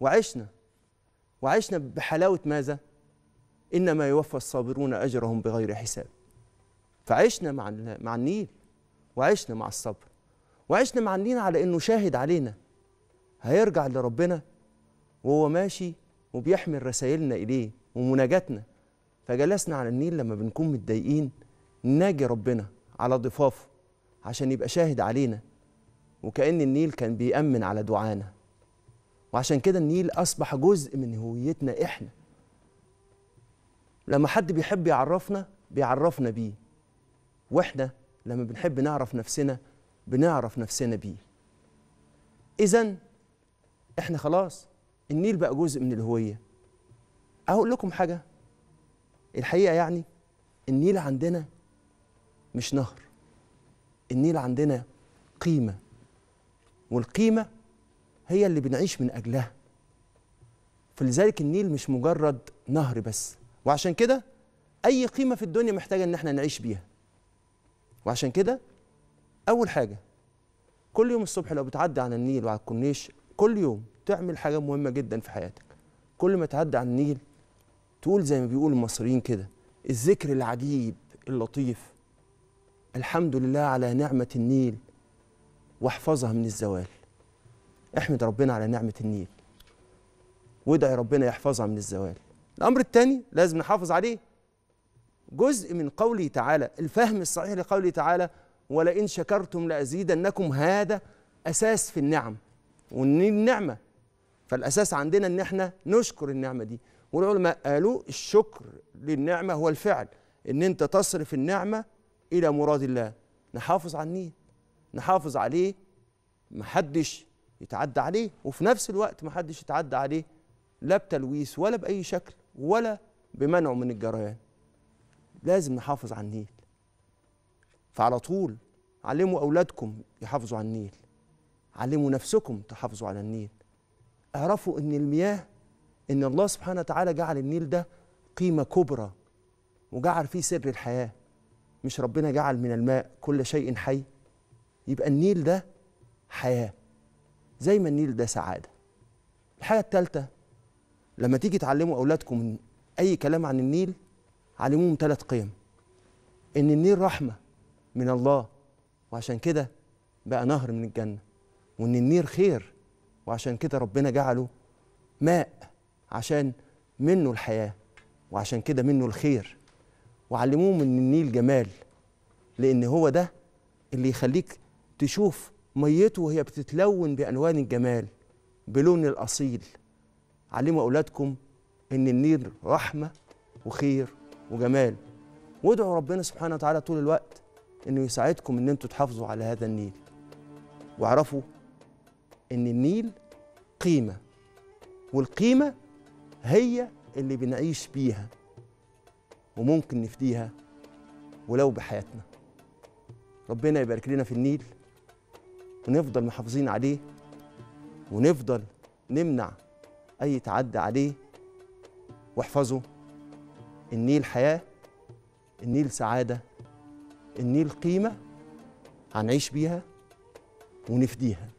وعشنا وعشنا بحلاوة ماذا؟ إنما يوفى الصابرون أجرهم بغير حساب فعشنا مع مع النيل وعشنا مع الصبر وعشنا مع النيل على إنه شاهد علينا هيرجع لربنا وهو ماشي وبيحمل رسائلنا إليه ومناجاتنا فجلسنا على النيل لما بنكون متضايقين ناجي ربنا على ضفافه عشان يبقى شاهد علينا وكأن النيل كان بيأمن على دعانا وعشان كده النيل أصبح جزء من هويتنا إحنا لما حد بيحب يعرفنا بيعرفنا بيه وإحنا لما بنحب نعرف نفسنا بنعرف نفسنا بيه إذا إحنا خلاص النيل بقى جزء من الهوية أقول لكم حاجة الحقيقة يعني النيل عندنا مش نهر النيل عندنا قيمة والقيمة هي اللي بنعيش من أجلها فلذلك النيل مش مجرد نهر بس وعشان كده أي قيمة في الدنيا محتاجة إن احنا نعيش بيها وعشان كده أول حاجة كل يوم الصبح لو بتعدي على النيل وعلى الكورنيش كل يوم تعمل حاجة مهمة جدا في حياتك كل ما تعدي على النيل تقول زي ما بيقول المصريين كده الذكر العجيب اللطيف الحمد لله على نعمة النيل واحفظها من الزوال احمد ربنا على نعمة النيل وادعي ربنا يحفظها من الزوال الأمر الثاني لازم نحافظ عليه جزء من قوله تعالى الفهم الصحيح لقوله تعالى ولئن شكرتم لأزيدنكم هذا أساس في النعم والنيل نعمة فالأساس عندنا إن إحنا نشكر النعمة دي والعلماء قالوا الشكر للنعمة هو الفعل إن أنت تصرف النعمة إلى مراد الله نحافظ على النيل نحافظ عليه محدش يتعدى عليه وفي نفس الوقت ما حدش يتعدى عليه لا بتلويث ولا باي شكل ولا بمنعه من الجريان لازم نحافظ على النيل فعلى طول علموا اولادكم يحافظوا على النيل علموا نفسكم تحافظوا على النيل اعرفوا ان المياه ان الله سبحانه وتعالى جعل النيل ده قيمه كبرى وجعل فيه سر الحياه مش ربنا جعل من الماء كل شيء حي يبقى النيل ده حياه زي ما النيل ده سعاده الحاجه الثالثه لما تيجي تعلموا اولادكم اي كلام عن النيل علموهم ثلاث قيم ان النيل رحمه من الله وعشان كده بقى نهر من الجنه وان النيل خير وعشان كده ربنا جعله ماء عشان منه الحياه وعشان كده منه الخير وعلموهم ان النيل جمال لان هو ده اللي يخليك تشوف ميته وهي بتتلون بألوان الجمال بلون الأصيل علموا أولادكم إن النيل رحمة وخير وجمال وادعوا ربنا سبحانه وتعالى طول الوقت إنه يساعدكم إن أنتوا تحافظوا على هذا النيل واعرفوا إن النيل قيمة والقيمة هي اللي بنعيش بيها وممكن نفديها ولو بحياتنا ربنا يبارك لنا في النيل ونفضل محافظين عليه ونفضل نمنع أي تعدي عليه واحفظوا النيل حياة النيل سعادة النيل قيمة هنعيش بيها ونفديها